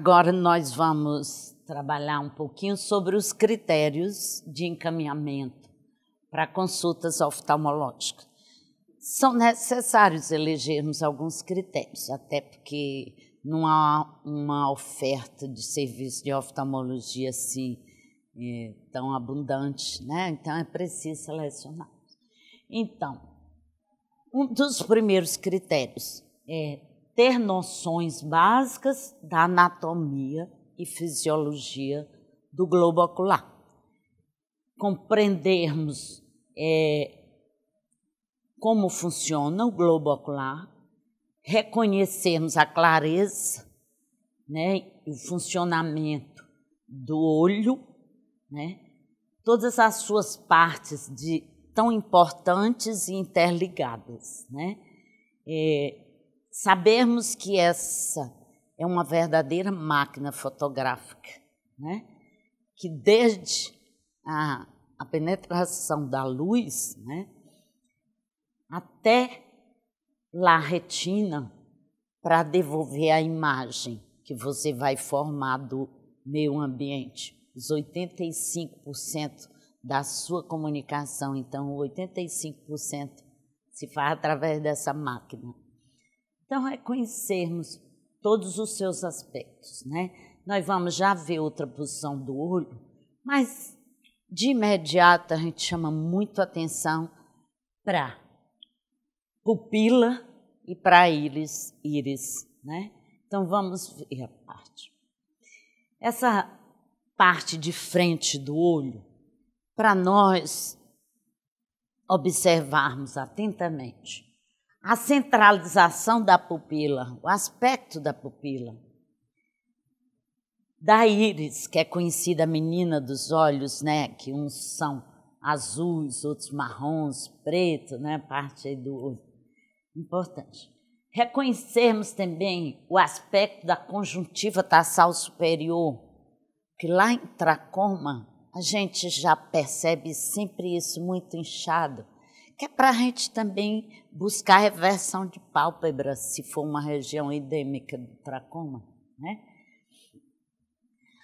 Agora nós vamos trabalhar um pouquinho sobre os critérios de encaminhamento para consultas oftalmológicas. São necessários elegermos alguns critérios, até porque não há uma oferta de serviço de oftalmologia assim é, tão abundante, né? Então é preciso selecionar. Então, um dos primeiros critérios é ter noções básicas da anatomia e fisiologia do globo ocular. Compreendermos é, como funciona o globo ocular, reconhecermos a clareza, né, o funcionamento do olho, né, todas as suas partes de tão importantes e interligadas, né, é, sabermos que essa é uma verdadeira máquina fotográfica, né? que desde a, a penetração da luz né? até lá a retina para devolver a imagem que você vai formar do meio ambiente. Os 85% da sua comunicação, então 85% se faz através dessa máquina. Então, é conhecermos todos os seus aspectos, né? Nós vamos já ver outra posição do olho, mas de imediato a gente chama muito atenção para pupila e para íris, íris, né? Então vamos ver a parte. Essa parte de frente do olho, para nós observarmos atentamente a centralização da pupila, o aspecto da pupila. Da íris, que é conhecida a menina dos olhos, né, que uns são azuis, outros marrons, preto, né, parte aí do olho. Importante. Reconhecermos também o aspecto da conjuntiva tarsal superior, que lá em tracoma a gente já percebe sempre isso muito inchado que é para a gente também buscar reversão de pálpebra, se for uma região endêmica do tracoma. Né?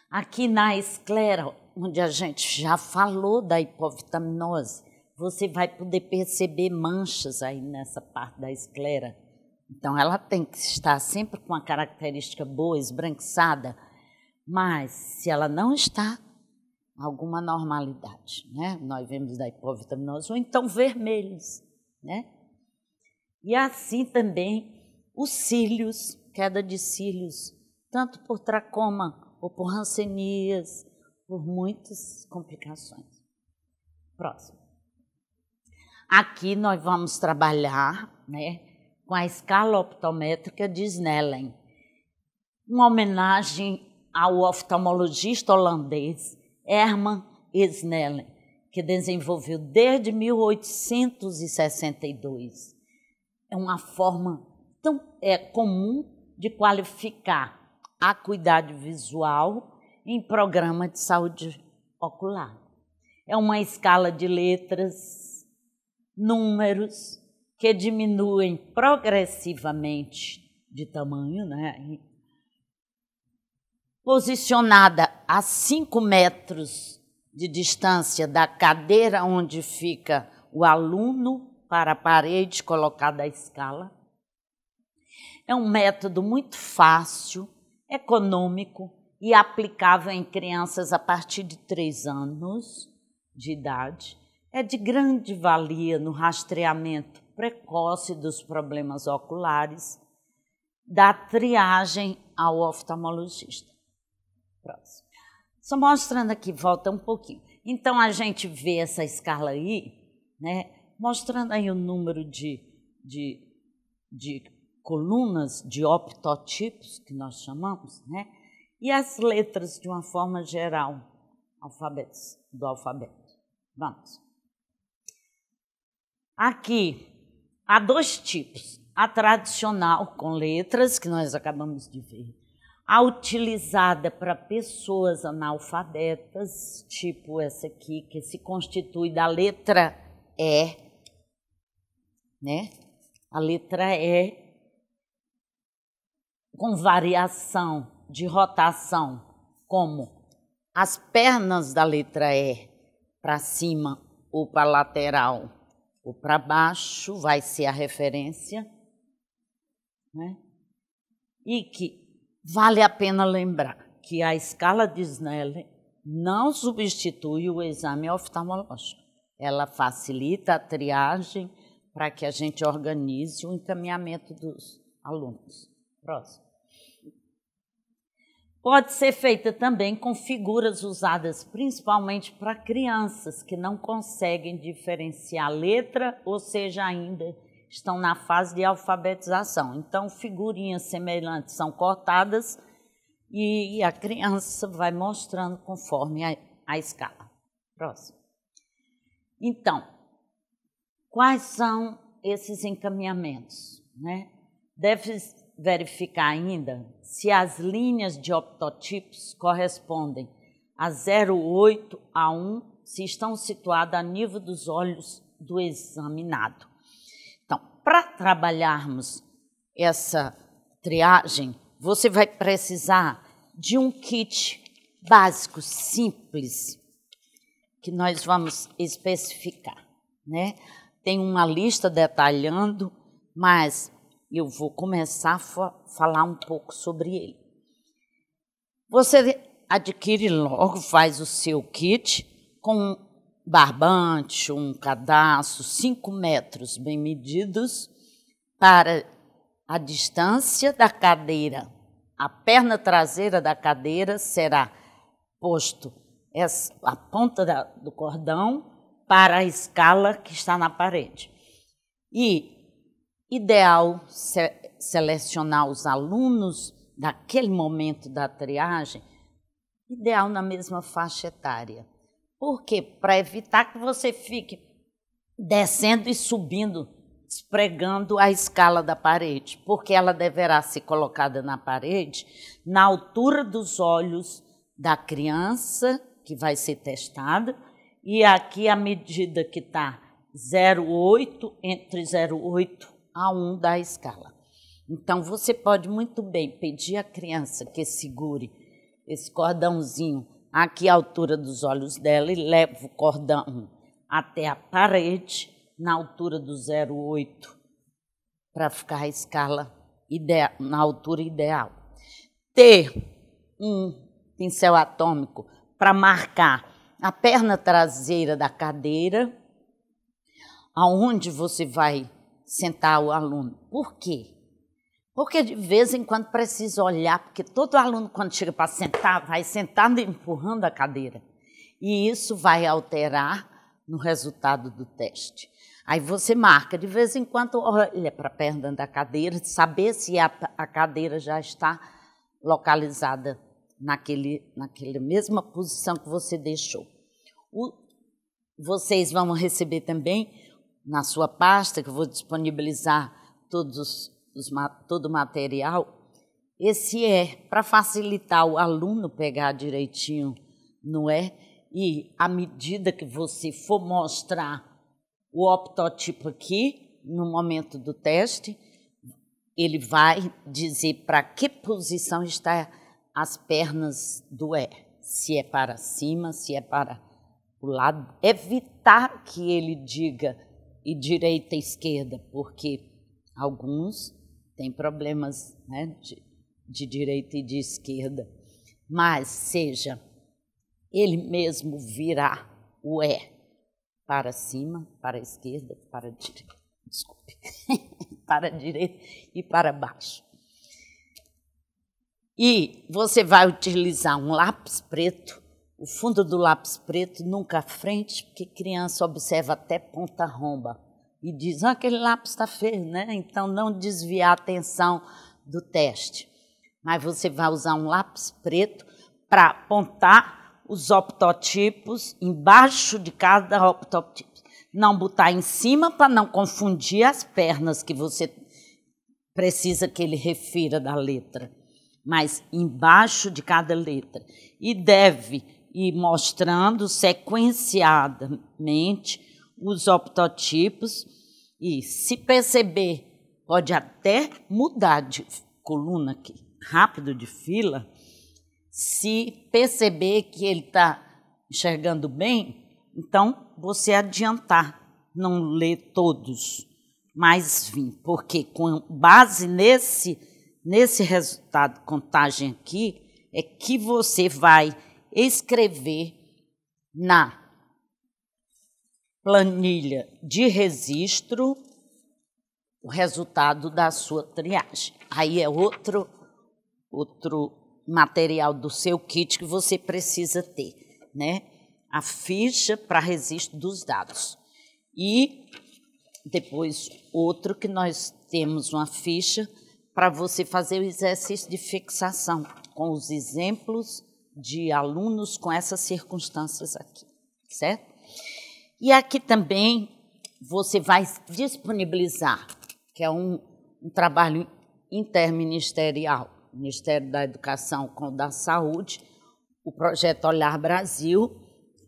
Aqui na esclera, onde a gente já falou da hipovitaminose, você vai poder perceber manchas aí nessa parte da esclera. Então, ela tem que estar sempre com a característica boa, esbranquiçada, mas se ela não está, alguma normalidade. Né? Nós vemos da hipovitaminose 1, então vermelhos. Né? E assim também os cílios, queda de cílios, tanto por tracoma ou por rancenias, por muitas complicações. Próximo. Aqui nós vamos trabalhar né, com a escala optométrica de Snellen, uma homenagem ao oftalmologista holandês Hermann Snellen, que desenvolveu desde 1862. É uma forma tão é, comum de qualificar a acuidade visual em programa de saúde ocular. É uma escala de letras, números, que diminuem progressivamente de tamanho, né? posicionada a cinco metros de distância da cadeira onde fica o aluno para a parede colocada a escala. É um método muito fácil, econômico e aplicável em crianças a partir de três anos de idade. É de grande valia no rastreamento precoce dos problemas oculares, da triagem ao oftalmologista. Próximo. Só mostrando aqui, volta um pouquinho. Então a gente vê essa escala aí, né? Mostrando aí o número de, de, de colunas de optotipos que nós chamamos, né? E as letras de uma forma geral alfabetos, do alfabeto. Vamos. Aqui há dois tipos: a tradicional com letras que nós acabamos de ver a utilizada para pessoas analfabetas, tipo essa aqui, que se constitui da letra E, né? A letra E, com variação de rotação, como as pernas da letra E para cima ou para lateral ou para baixo, vai ser a referência, né? E que Vale a pena lembrar que a escala de Snellen não substitui o exame oftalmológico. Ela facilita a triagem para que a gente organize o encaminhamento dos alunos. Próximo. Pode ser feita também com figuras usadas principalmente para crianças que não conseguem diferenciar letra, ou seja, ainda estão na fase de alfabetização. Então, figurinhas semelhantes são cortadas e a criança vai mostrando conforme a, a escala. Próximo. Então, quais são esses encaminhamentos? Né? Deve verificar ainda se as linhas de optotipos correspondem a 0,8 a 1 se estão situadas a nível dos olhos do examinado para trabalharmos essa triagem, você vai precisar de um kit básico, simples, que nós vamos especificar, né? Tem uma lista detalhando, mas eu vou começar a falar um pouco sobre ele. Você adquire logo, faz o seu kit com barbante, um cadastro, cinco metros bem medidos, para a distância da cadeira. A perna traseira da cadeira será posto essa, a ponta da, do cordão para a escala que está na parede. E ideal se, selecionar os alunos daquele momento da triagem, ideal na mesma faixa etária por quê? Para evitar que você fique descendo e subindo, espregando a escala da parede, porque ela deverá ser colocada na parede na altura dos olhos da criança que vai ser testada, e aqui a medida que está 0,8 entre 0,8 a 1 da escala. Então você pode muito bem pedir à criança que segure esse cordãozinho aqui à altura dos olhos dela e levo o cordão até a parede, na altura do 08, para ficar a escala ideal, na altura ideal. Ter um pincel atômico para marcar a perna traseira da cadeira, aonde você vai sentar o aluno. Por quê? Porque de vez em quando precisa olhar, porque todo aluno, quando chega para sentar, vai sentando e empurrando a cadeira. E isso vai alterar no resultado do teste. Aí você marca, de vez em quando, olha para a perna da cadeira, saber se a, a cadeira já está localizada naquele, naquela mesma posição que você deixou. O, vocês vão receber também, na sua pasta, que eu vou disponibilizar todos os os, todo o material, esse é para facilitar o aluno pegar direitinho, não é? E à medida que você for mostrar o optotipo aqui, no momento do teste, ele vai dizer para que posição está as pernas do E, se é para cima, se é para o lado, evitar que ele diga e direita e esquerda, porque alguns tem problemas né, de, de direita e de esquerda, mas seja, ele mesmo virá o é para cima, para a esquerda, para a direita, desculpe, para a direita e para baixo. E você vai utilizar um lápis preto, o fundo do lápis preto nunca à frente, porque criança observa até ponta romba e diz: ah, aquele lápis está feio, né? Então não desviar a atenção do teste. Mas você vai usar um lápis preto para apontar os optotipos embaixo de cada optotipo. Não botar em cima para não confundir as pernas que você precisa que ele refira da letra, mas embaixo de cada letra. E deve ir mostrando sequenciadamente os optotipos e, se perceber, pode até mudar de coluna aqui, rápido de fila. Se perceber que ele está enxergando bem, então você adiantar, não ler todos, mas vim, porque com base nesse, nesse resultado, contagem aqui, é que você vai escrever na planilha de registro o resultado da sua triagem. Aí é outro outro material do seu kit que você precisa ter, né? A ficha para registro dos dados. E depois outro que nós temos uma ficha para você fazer o exercício de fixação com os exemplos de alunos com essas circunstâncias aqui, certo? E aqui também você vai disponibilizar, que é um, um trabalho interministerial, Ministério da Educação com o da Saúde, o projeto Olhar Brasil,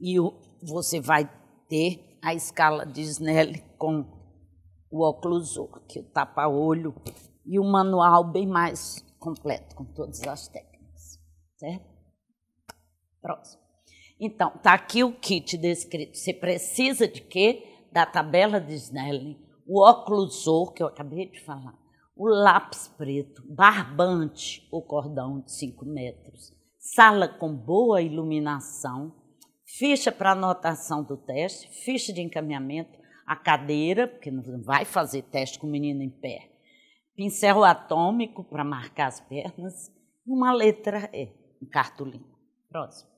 e o, você vai ter a escala de Snelli com o oclusor, que é o tapa-olho, e o manual bem mais completo, com todas as técnicas. Certo? Próximo. Então, está aqui o kit descrito. Você precisa de quê? Da tabela de Snellen, o oclusor, que eu acabei de falar, o lápis preto, barbante, o cordão de 5 metros, sala com boa iluminação, ficha para anotação do teste, ficha de encaminhamento, a cadeira, porque não vai fazer teste com o menino em pé, pincel atômico para marcar as pernas e uma letra E, em cartolina. Próximo.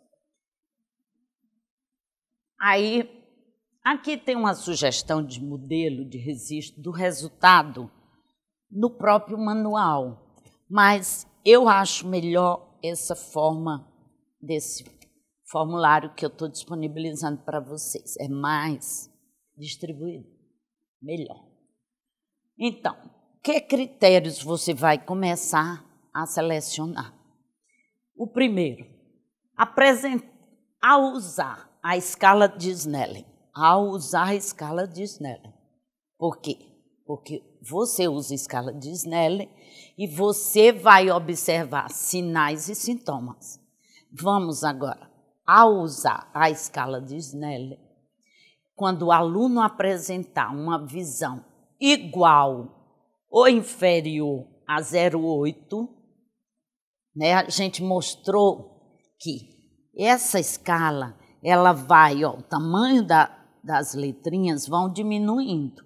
Aí, aqui tem uma sugestão de modelo de registro do resultado no próprio manual, mas eu acho melhor essa forma desse formulário que eu estou disponibilizando para vocês. É mais distribuído, melhor. Então, que critérios você vai começar a selecionar? O primeiro, apresentar, a usar a escala de Snellen, ao usar a escala de Snellen. Por quê? Porque você usa a escala de Snellen e você vai observar sinais e sintomas. Vamos agora, ao usar a escala de Snellen, quando o aluno apresentar uma visão igual ou inferior a 0,8, né, a gente mostrou que essa escala ela vai, ó, o tamanho da, das letrinhas vão diminuindo,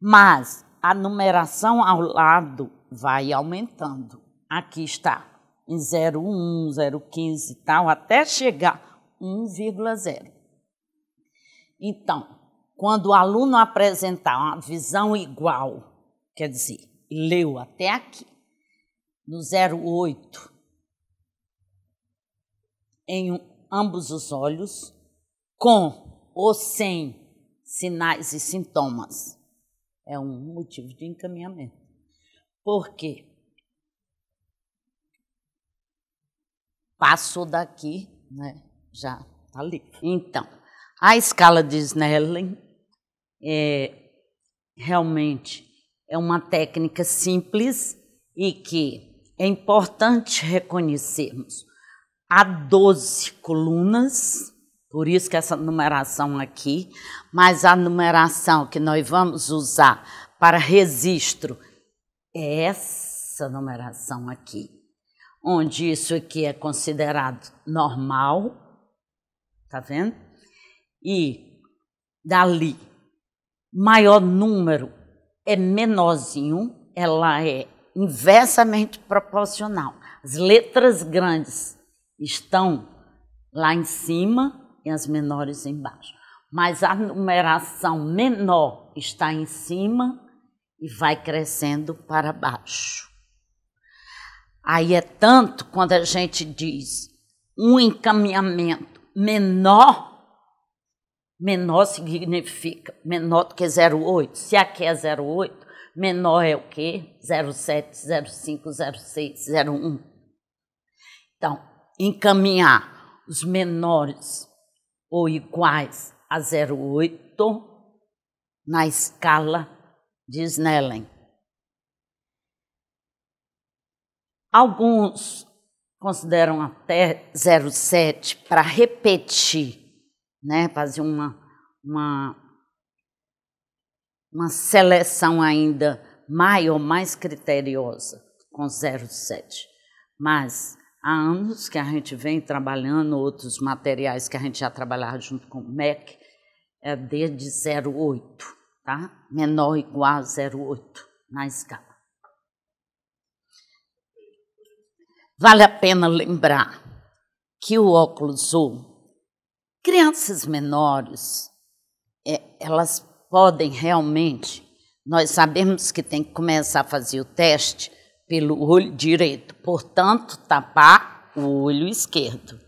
mas a numeração ao lado vai aumentando. Aqui está em 0,1, 0,15 e tal, até chegar 1,0. Então, quando o aluno apresentar uma visão igual, quer dizer, leu até aqui, no 08, em ambos os olhos, com ou sem sinais e sintomas. É um motivo de encaminhamento. Por quê? Passou daqui, né? Já tá ali. Então, a escala de Snellen é realmente é uma técnica simples e que é importante reconhecermos há 12 colunas, por isso que essa numeração aqui, mas a numeração que nós vamos usar para registro é essa numeração aqui, onde isso aqui é considerado normal, tá vendo? E dali, maior número é menorzinho, ela é inversamente proporcional. As letras grandes estão lá em cima e as menores embaixo. Mas a numeração menor está em cima e vai crescendo para baixo. Aí é tanto quando a gente diz um encaminhamento menor, menor significa menor do que 0,8. Se aqui é 0,8, menor é o quê? 0,7, 0,5, 0,6, 0,1. Então, encaminhar os menores ou iguais a 08 na escala de Snellen. Alguns consideram até 07 para repetir, né, fazer uma, uma, uma seleção ainda maior, mais criteriosa com 07. Mas há anos que a gente vem trabalhando outros materiais que a gente já trabalhava junto com o MEC, é desde 08, tá? Menor ou igual a 08 na escala. Vale a pena lembrar que o óculos Zoom, crianças menores, é, elas podem realmente, nós sabemos que tem que começar a fazer o teste pelo olho direito, portanto, tapar o olho esquerdo.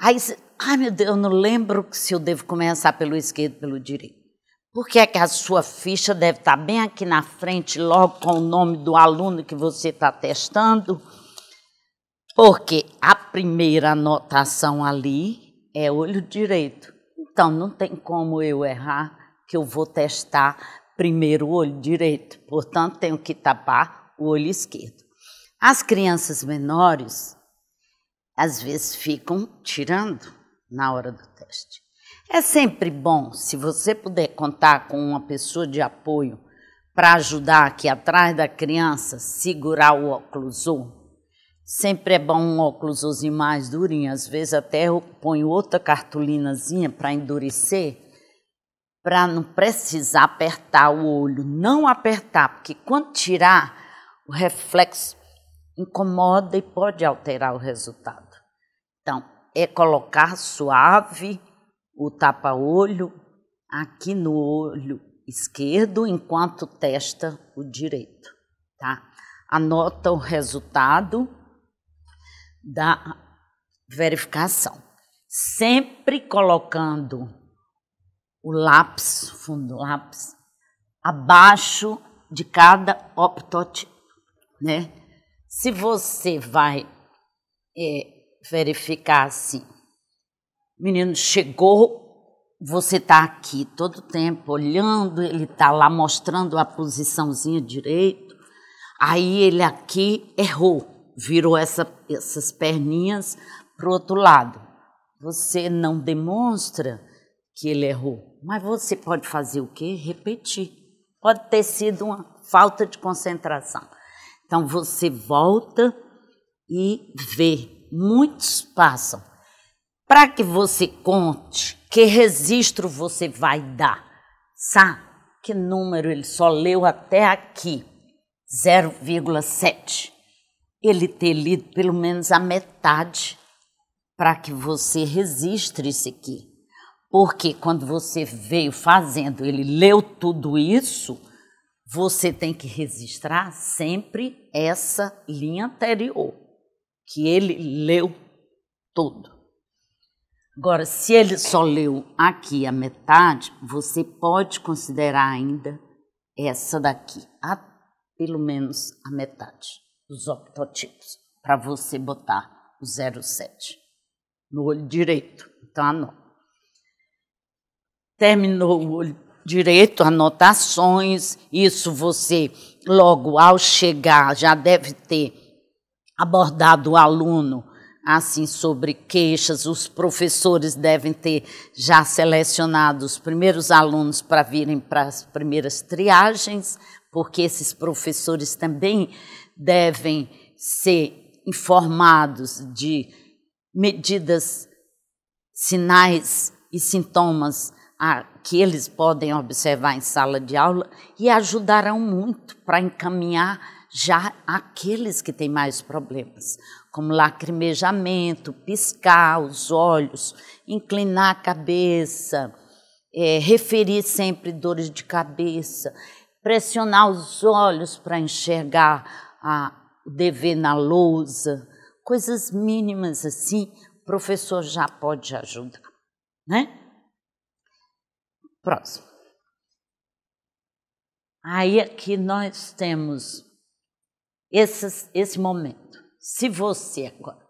Aí, ai meu Deus, eu não lembro se eu devo começar pelo esquerdo, pelo direito. Por que é que a sua ficha deve estar tá bem aqui na frente, logo com o nome do aluno que você está testando? Porque a primeira anotação ali é olho direito. Então, não tem como eu errar que eu vou testar primeiro o olho direito. Portanto, tenho que tapar o olho esquerdo. As crianças menores, às vezes, ficam tirando na hora do teste. É sempre bom, se você puder contar com uma pessoa de apoio para ajudar aqui atrás da criança segurar o oclusor, sempre é bom um oclusorzinho mais durinho. Às vezes até eu ponho outra cartolinazinha para endurecer, para não precisar apertar o olho. Não apertar, porque quando tirar, o reflexo incomoda e pode alterar o resultado. Então, é colocar suave o tapa-olho aqui no olho esquerdo enquanto testa o direito, tá? Anota o resultado da verificação, sempre colocando o lápis, fundo lápis, abaixo de cada optote né? Se você vai é, verificar assim, menino chegou, você está aqui todo tempo olhando, ele está lá mostrando a posiçãozinha direito, aí ele aqui errou, virou essa, essas perninhas para o outro lado. Você não demonstra que ele errou, mas você pode fazer o quê? Repetir. Pode ter sido uma falta de concentração. Então você volta e vê. Muitos passam. Para que você conte que registro você vai dar, sabe? Que número ele só leu até aqui, 0,7. Ele ter lido pelo menos a metade para que você registre isso aqui. Porque quando você veio fazendo, ele leu tudo isso, você tem que registrar sempre essa linha anterior, que ele leu todo. Agora, se ele só leu aqui a metade, você pode considerar ainda essa daqui, a, pelo menos a metade dos optotipos, para você botar o 07 no olho direito. Então, anota. Terminou o olho direito a anotações, isso você, logo ao chegar, já deve ter abordado o aluno assim sobre queixas, os professores devem ter já selecionado os primeiros alunos para virem para as primeiras triagens, porque esses professores também devem ser informados de medidas, sinais e sintomas a, que eles podem observar em sala de aula e ajudarão muito para encaminhar já aqueles que têm mais problemas, como lacrimejamento, piscar os olhos, inclinar a cabeça, é, referir sempre dores de cabeça, pressionar os olhos para enxergar a, o dever na lousa, coisas mínimas assim, o professor já pode ajudar, né? Próximo. Aí aqui nós temos esse, esse momento. Se você agora,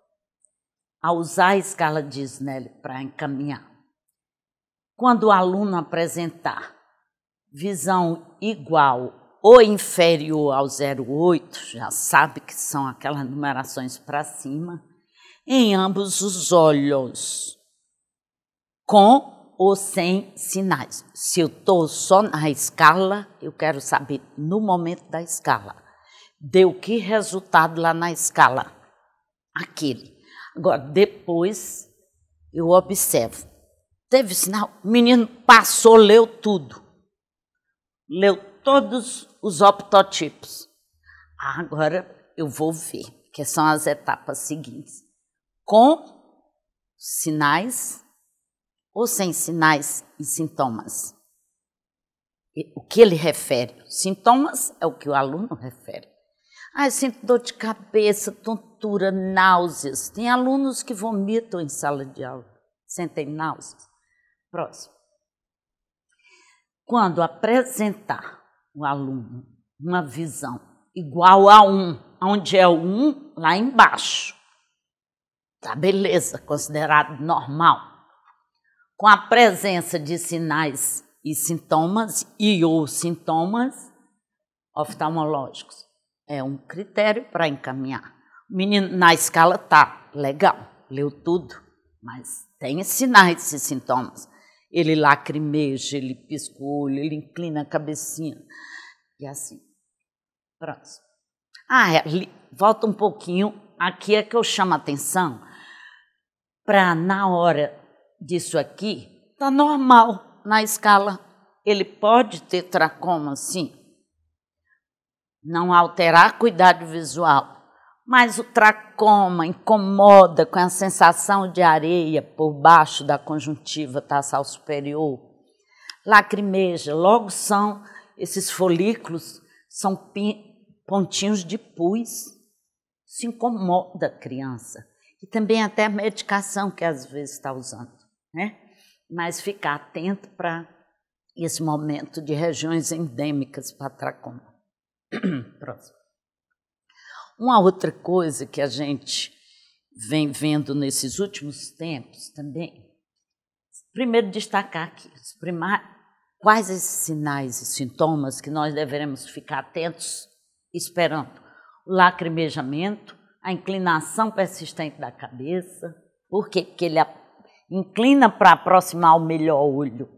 a usar a escala de Snelli para encaminhar, quando o aluno apresentar visão igual ou inferior ao 08, já sabe que são aquelas numerações para cima, em ambos os olhos, com ou sem sinais. Se eu estou só na escala, eu quero saber no momento da escala. Deu que resultado lá na escala? Aquele. Agora, depois eu observo. Teve sinal? O menino passou, leu tudo. Leu todos os optotipos. Ah, agora eu vou ver, que são as etapas seguintes. Com sinais ou sem sinais e sintomas? O que ele refere? Sintomas é o que o aluno refere. Ah, eu sinto dor de cabeça, tontura, náuseas. Tem alunos que vomitam em sala de aula, sentem náuseas. Próximo. Quando apresentar o aluno uma visão igual a um, onde é o um, lá embaixo, tá beleza, considerado normal com a presença de sinais e sintomas e ou sintomas oftalmológicos. É um critério para encaminhar. O menino na escala tá legal, leu tudo, mas tem sinais e sintomas. Ele lacrimeja, ele pisca o olho, ele inclina a cabecinha. E assim. Próximo. Ah, é, volta um pouquinho. Aqui é que eu chamo a atenção para, na hora disso aqui está normal na escala. Ele pode ter tracoma, sim. Não alterar cuidado visual, mas o tracoma incomoda com a sensação de areia por baixo da conjuntiva tarsal superior. Lacrimeja, logo são esses folículos, são pontinhos de pus. Se incomoda a criança. E também até a medicação que às vezes está usando né? Mas ficar atento para esse momento de regiões endêmicas para tracoma. Próximo. Uma outra coisa que a gente vem vendo nesses últimos tempos também, primeiro destacar aqui, quais esses sinais e sintomas que nós deveremos ficar atentos esperando. O lacrimejamento, a inclinação persistente da cabeça, por quê? Porque ele inclina para aproximar o melhor olho.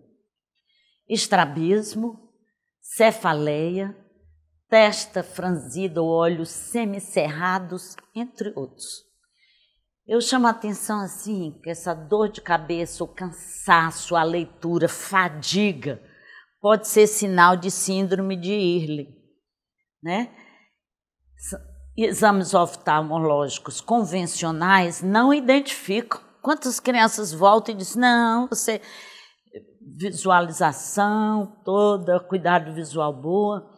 Estrabismo, cefaleia, testa franzida ou olhos semicerrados, entre outros. Eu chamo a atenção assim que essa dor de cabeça, o cansaço, a leitura, fadiga, pode ser sinal de síndrome de Irle, né? Exames oftalmológicos convencionais não identificam. Quantas crianças voltam e dizem, não, você visualização toda, cuidado visual boa,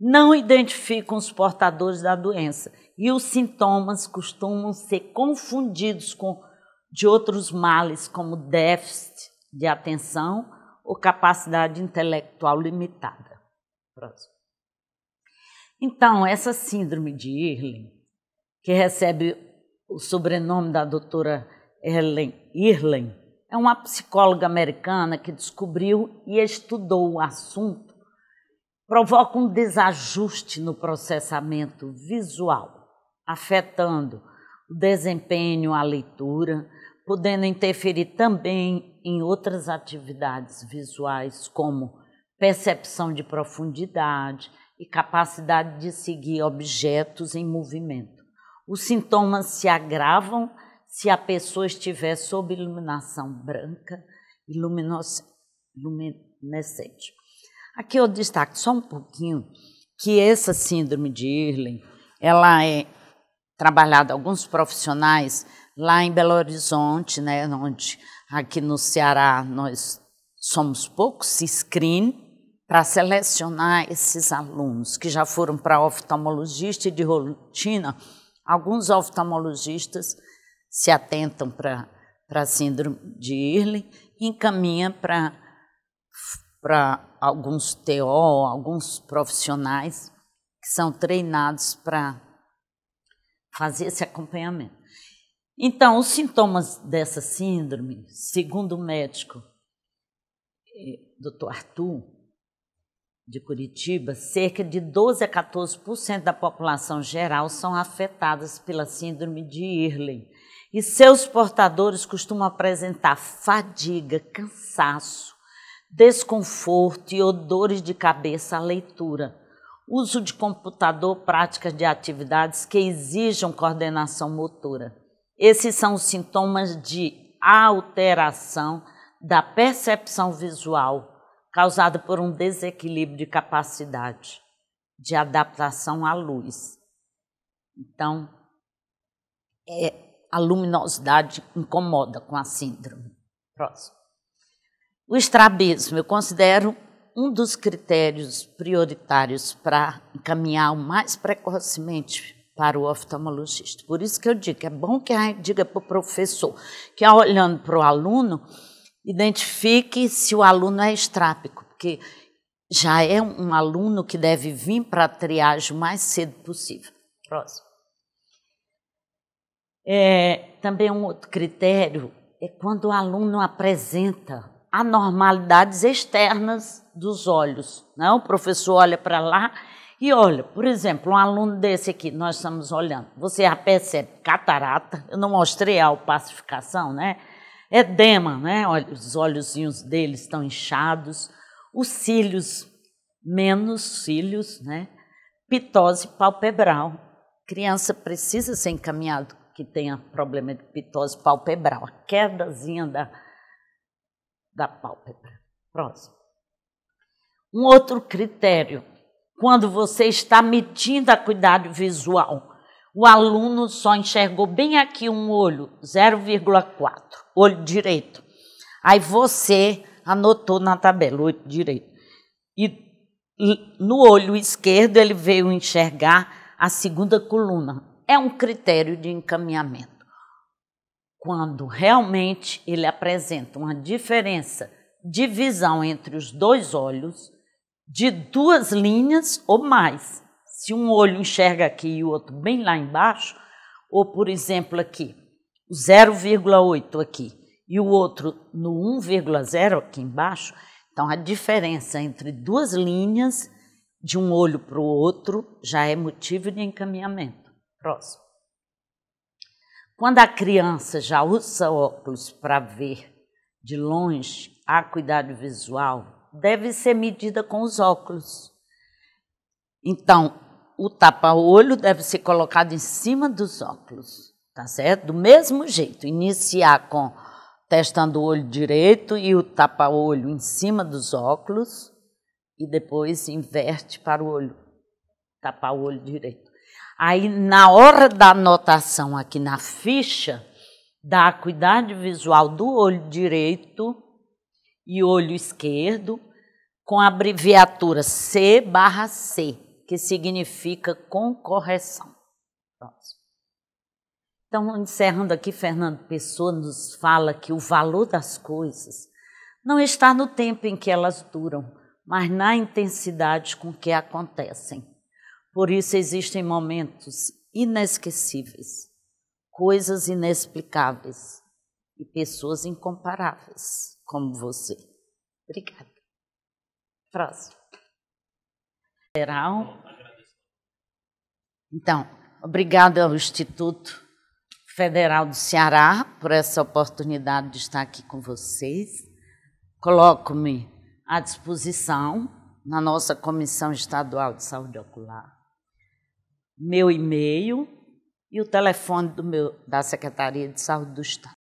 não identificam os portadores da doença. E os sintomas costumam ser confundidos com de outros males, como déficit de atenção ou capacidade intelectual limitada. Próximo. Então, essa síndrome de Irlen, que recebe o sobrenome da doutora Ellen Irlen é uma psicóloga americana que descobriu e estudou o assunto, provoca um desajuste no processamento visual, afetando o desempenho, a leitura, podendo interferir também em outras atividades visuais, como percepção de profundidade e capacidade de seguir objetos em movimento. Os sintomas se agravam se a pessoa estiver sob iluminação branca e luminescente. Aqui eu destaco só um pouquinho que essa síndrome de Irlen, ela é trabalhada alguns profissionais lá em Belo Horizonte, né, onde aqui no Ceará nós somos poucos, se screen para selecionar esses alunos que já foram para oftalmologista e de rotina. Alguns oftalmologistas se atentam para a síndrome de Irle, encaminha para alguns TO, alguns profissionais que são treinados para fazer esse acompanhamento. Então, os sintomas dessa síndrome, segundo o médico eh, Dr. Arthur, de Curitiba, cerca de 12 a 14% da população geral são afetadas pela síndrome de Irlen, e seus portadores costumam apresentar fadiga, cansaço, desconforto e odores de cabeça à leitura. Uso de computador, práticas de atividades que exijam coordenação motora. Esses são os sintomas de alteração da percepção visual causada por um desequilíbrio de capacidade de adaptação à luz. Então, é, a luminosidade incomoda com a síndrome. Próximo. O estrabismo eu considero um dos critérios prioritários para encaminhar o mais precocemente para o oftalmologista. Por isso que eu digo, que é bom que a gente diga para o professor que, olhando para o aluno, identifique se o aluno é estrápico, porque já é um aluno que deve vir para a triagem o mais cedo possível. Próximo. É, também um outro critério é quando o aluno apresenta anormalidades externas dos olhos. Né? O professor olha para lá e olha, por exemplo, um aluno desse aqui, nós estamos olhando, você já percebe catarata, eu não mostrei a opacificação, né? É edema, né? Olha, os olhozinhos dele estão inchados, os cílios, menos cílios, né? Pitose palpebral. Criança precisa ser encaminhada que tenha problema de pitose palpebral, a quedazinha da, da pálpebra. Próximo. Um outro critério, quando você está metindo a cuidado visual, o aluno só enxergou bem aqui um olho, 0,4, olho direito. Aí você anotou na tabela, olho direito. E no olho esquerdo ele veio enxergar a segunda coluna, é um critério de encaminhamento. Quando realmente ele apresenta uma diferença de visão entre os dois olhos de duas linhas ou mais. Se um olho enxerga aqui e o outro bem lá embaixo, ou por exemplo aqui, 0,8 aqui e o outro no 1,0 aqui embaixo, então a diferença entre duas linhas de um olho para o outro já é motivo de encaminhamento. Próximo. Quando a criança já usa óculos para ver de longe, a cuidado visual deve ser medida com os óculos. Então, o tapa-olho deve ser colocado em cima dos óculos, tá certo? Do mesmo jeito, iniciar com testando o olho direito e o tapa-olho em cima dos óculos e depois inverte para o olho, tapa-olho direito. Aí, na hora da anotação aqui na ficha, da acuidade visual do olho direito e olho esquerdo, com a abreviatura C barra C, que significa com correção. Próximo. Então, encerrando aqui, Fernando Pessoa nos fala que o valor das coisas não está no tempo em que elas duram, mas na intensidade com que acontecem. Por isso existem momentos inesquecíveis, coisas inexplicáveis e pessoas incomparáveis como você. Obrigada. Próximo. Geral. Então, obrigada ao Instituto Federal do Ceará por essa oportunidade de estar aqui com vocês. Coloco-me à disposição na nossa Comissão Estadual de Saúde Ocular meu e-mail e o telefone meu, da Secretaria de Saúde do Estado.